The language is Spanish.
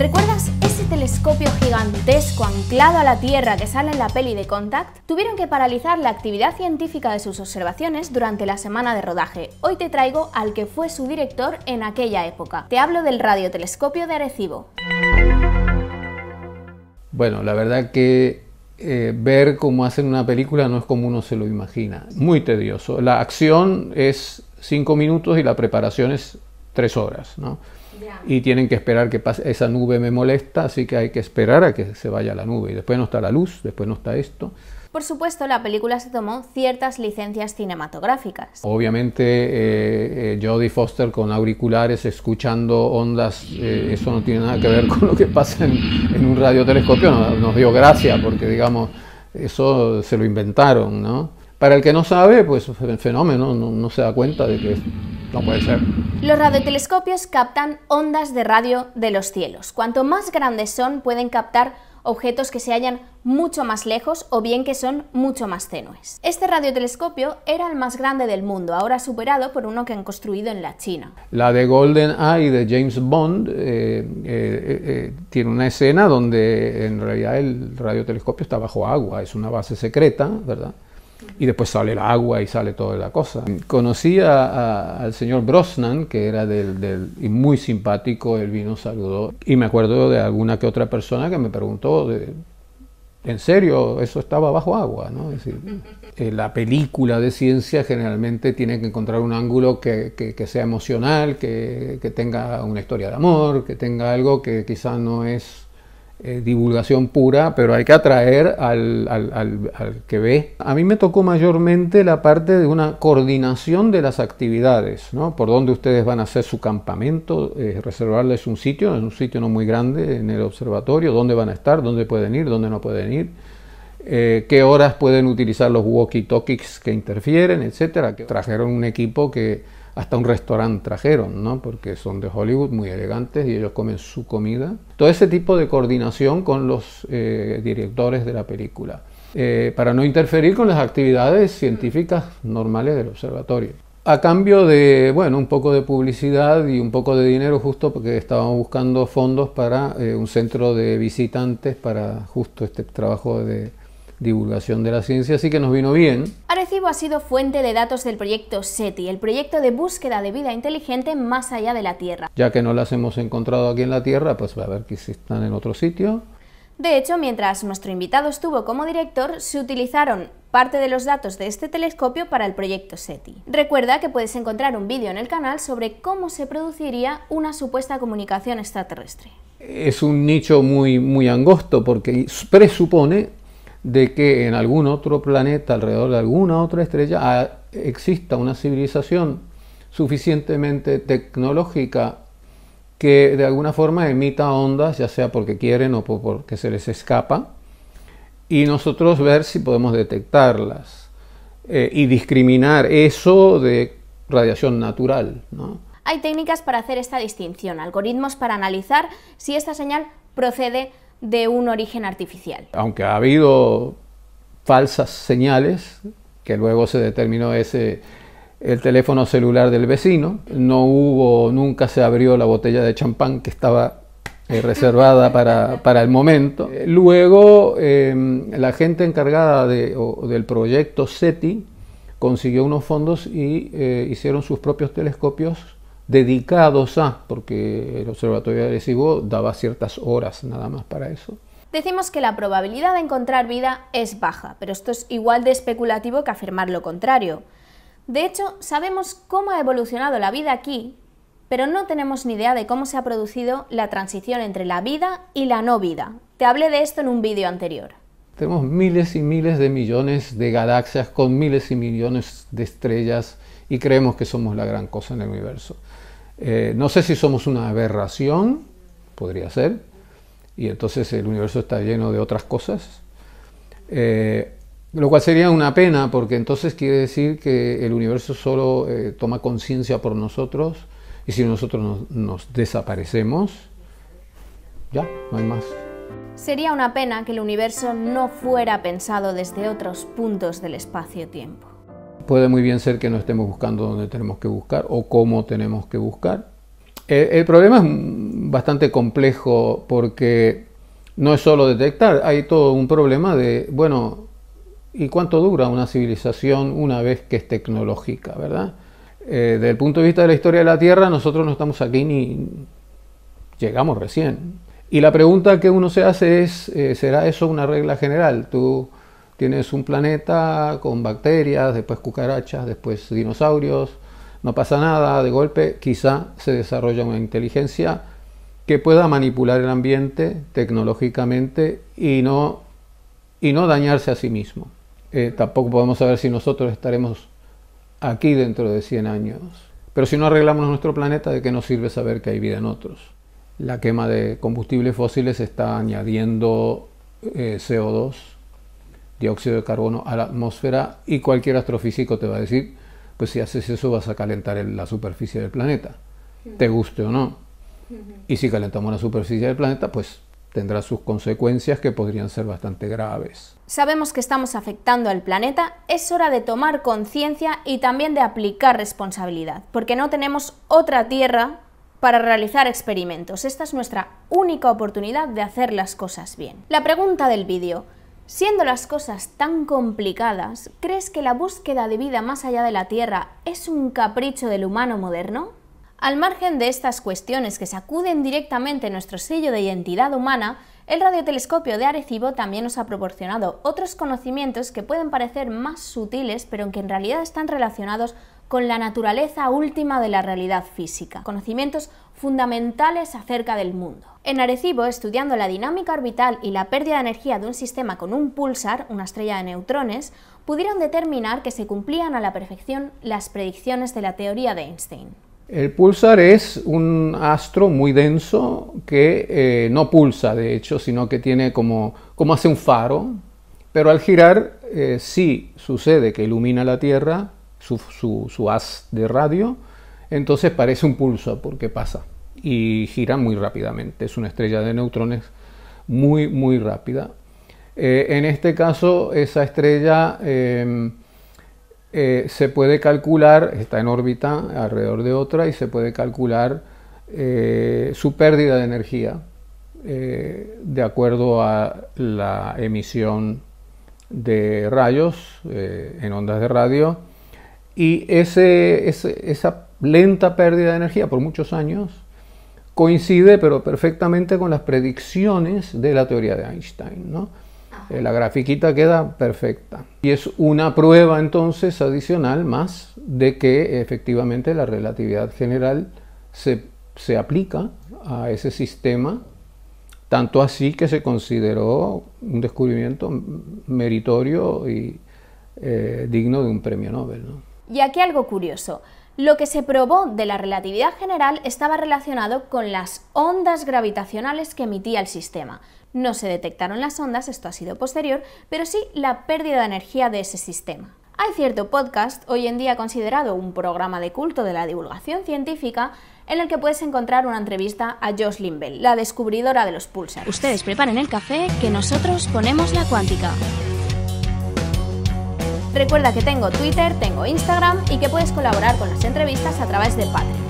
¿Recuerdas ese telescopio gigantesco anclado a la Tierra que sale en la peli de Contact? Tuvieron que paralizar la actividad científica de sus observaciones durante la semana de rodaje. Hoy te traigo al que fue su director en aquella época. Te hablo del radiotelescopio de Arecibo. Bueno, la verdad que eh, ver cómo hacen una película no es como uno se lo imagina. Muy tedioso. La acción es cinco minutos y la preparación es tres horas, ¿no? y tienen que esperar que pase, esa nube me molesta, así que hay que esperar a que se vaya la nube. Y después no está la luz, después no está esto. Por supuesto, la película se tomó ciertas licencias cinematográficas. Obviamente, eh, eh, Jodie Foster con auriculares escuchando ondas, eh, eso no tiene nada que ver con lo que pasa en, un radiotelescopio. Nos, dio gracia porque, digamos, eso se lo inventaron, ¿no? Para el que no sabe, pues el fenómeno no se da cuenta de que no puede ser. Los radiotelescopios captan ondas de radio de los cielos. Cuanto más grandes son, pueden captar objetos que se hallan mucho más lejos o bien que son mucho más tenues. Este radiotelescopio era el más grande del mundo, ahora superado por uno que han construido en la China. La de Golden Eye de James Bond eh, eh, eh, tiene una escena donde en realidad el radiotelescopio está bajo agua, es una base secreta, ¿verdad? y después sale el agua y sale toda la cosa. Conocí a, al señor Brosnan, que era del, muy simpático, él vino, saludó, y me acuerdo de alguna que otra persona que me preguntó, de, en serio, eso estaba bajo agua, ¿no? decir, eh, la película de ciencia generalmente tiene que encontrar un ángulo que, que, que sea emocional, que, que, tenga una historia de amor, que tenga algo que quizás no es eh, divulgación pura, pero hay que atraer al, que ve. A mí me tocó mayormente la parte de una coordinación de las actividades, ¿no? Por dónde ustedes van a hacer su campamento, eh, reservarles un sitio, es un sitio no muy grande en el observatorio, dónde van a estar, dónde pueden ir, dónde no pueden ir. Eh, qué horas pueden utilizar los walkie-talkies que interfieren, etcétera. Trajeron un equipo que hasta un restaurante trajeron, ¿no? Porque son de Hollywood, muy elegantes y ellos comen su comida. Todo ese tipo de coordinación con los eh, directores de la película, eh, para no interferir con las actividades científicas normales del observatorio. A cambio de, bueno, un poco de publicidad y un poco de dinero justo porque estábamos buscando fondos para eh, un centro de visitantes para justo este trabajo de divulgación de la ciencia, así que nos vino bien. Arecibo ha sido fuente de datos del proyecto SETI, el proyecto de búsqueda de vida inteligente más allá de la Tierra. Ya que no las hemos encontrado aquí en la Tierra, pues va a ver que si están en otro sitio. De hecho, mientras nuestro invitado estuvo como director, se utilizaron parte de los datos de este telescopio para el proyecto SETI. Recuerda que puedes encontrar un vídeo en el canal sobre cómo se produciría una supuesta comunicación extraterrestre. Es un nicho muy, muy angosto porque presupone de que en algún otro planeta, alrededor de alguna otra estrella, exista una civilización suficientemente tecnológica que de alguna forma emita ondas, ya sea porque quieren o porque se les escapa, y nosotros ver si podemos detectarlas eh, y discriminar eso de radiación natural. Hay técnicas para hacer esta distinción, algoritmos para analizar si esta señal procede de un origen artificial. Aunque ha habido falsas señales, que luego se determinó ese el teléfono celular del vecino, no hubo, nunca se abrió la botella de champán que estaba eh, reservada para, el momento. Luego, em, la gente encargada de, del proyecto SETI consiguió unos fondos y eh, hicieron sus propios telescopios dedicados a, porque el Observatorio de SIGO daba ciertas horas nada más para eso. Decimos que la probabilidad de encontrar vida es baja, pero esto es igual de especulativo que afirmar lo contrario. De hecho, sabemos cómo ha evolucionado la vida aquí, pero no tenemos ni idea de cómo se ha producido la transición entre la vida y la no vida. Te hablé de esto en un vídeo anterior. Tenemos miles y miles de millones de galaxias con miles y millones de estrellas y creemos que somos la gran cosa en el universo. Eh, no sé si somos una aberración, podría ser, y entonces el universo está lleno de otras cosas, eh, lo cual sería una pena porque entonces quiere decir que el universo solo eh, toma conciencia por nosotros y si nosotros nos desaparecemos, ya, no hay más. Sería una pena que el universo no fuera pensado desde otros puntos del espacio-tiempo. Puede muy bien ser que no estemos buscando donde tenemos que buscar o cómo tenemos que buscar. Eh, el, problema es bastante complejo porque no es solo detectar, hay todo un problema de, bueno, ¿y cuánto dura una civilización una vez que es tecnológica, verdad? Eh, desde el punto de vista de la historia de la Tierra, nosotros no estamos aquí ni llegamos recién. Y la pregunta que uno se hace es, eh, ¿será eso una regla general? Tú Tienes un planeta con bacterias, después cucarachas, después dinosaurios, no pasa nada, de golpe quizá se desarrolla una inteligencia que pueda manipular el ambiente tecnológicamente y no, y no dañarse a sí mismo. Eh, tampoco podemos saber si nosotros estaremos aquí dentro de 100 años. Pero si no arreglamos nuestro planeta, ¿de qué nos sirve saber que hay vida en otros? La quema de combustibles fósiles está añadiendo eh, CO2 dióxido de carbono a la atmósfera y cualquier astrofísico te va a decir, pues si haces eso vas a calentar la superficie del planeta, te guste o no. Y si calentamos la superficie del planeta, pues tendrá sus consecuencias que podrían ser bastante graves. Sabemos que estamos afectando al planeta, es hora de tomar conciencia y también de aplicar responsabilidad, porque no tenemos otra tierra para realizar experimentos. Esta es nuestra única oportunidad de hacer las cosas bien. La pregunta del vídeo, Siendo las cosas tan complicadas, ¿crees que la búsqueda de vida más allá de la Tierra es un capricho del humano moderno? Al margen de estas cuestiones que sacuden directamente nuestro sello de identidad humana, el radiotelescopio de Arecibo también nos ha proporcionado otros conocimientos que pueden parecer más sutiles, pero que en realidad están relacionados con la naturaleza última de la realidad física, conocimientos fundamentales acerca del mundo. En Arecibo, estudiando la dinámica orbital y la pérdida de energía de un sistema con un pulsar, una estrella de neutrones, pudieron determinar que se cumplían a la perfección las predicciones de la teoría de Einstein. El pulsar es un astro muy denso que eh, no pulsa, de hecho, sino que tiene como, como hace un faro, pero al girar eh, sí sucede que ilumina la Tierra, su, haz de radio, entonces parece un pulso porque pasa y gira muy rápidamente. Es una estrella de neutrones muy, muy rápida. Eh, en este caso, esa estrella em, eh, se puede calcular, está en órbita alrededor de otra y se puede calcular eh, su pérdida de energía de acuerdo a la emisión de rayos en ondas de radio y ese, esa lenta pérdida de energía por muchos años coincide, pero perfectamente, con las predicciones de la teoría de Einstein. ¿no? Eh, la grafiquita queda perfecta. Y es una prueba entonces adicional más de que efectivamente la relatividad general se, aplica a ese sistema, tanto así que se consideró un descubrimiento meritorio y eh, digno de un premio Nobel. ¿no? Y aquí algo curioso. Lo que se probó de la relatividad general estaba relacionado con las ondas gravitacionales que emitía el sistema. No se detectaron las ondas, esto ha sido posterior, pero sí la pérdida de energía de ese sistema. Hay cierto podcast, hoy en día considerado un programa de culto de la divulgación científica, en el que puedes encontrar una entrevista a Jocelyn Bell, la descubridora de los pulsares. Ustedes preparen el café que nosotros ponemos la cuántica. Recuerda que tengo Twitter, tengo Instagram y que puedes colaborar con las entrevistas a través de Patreon.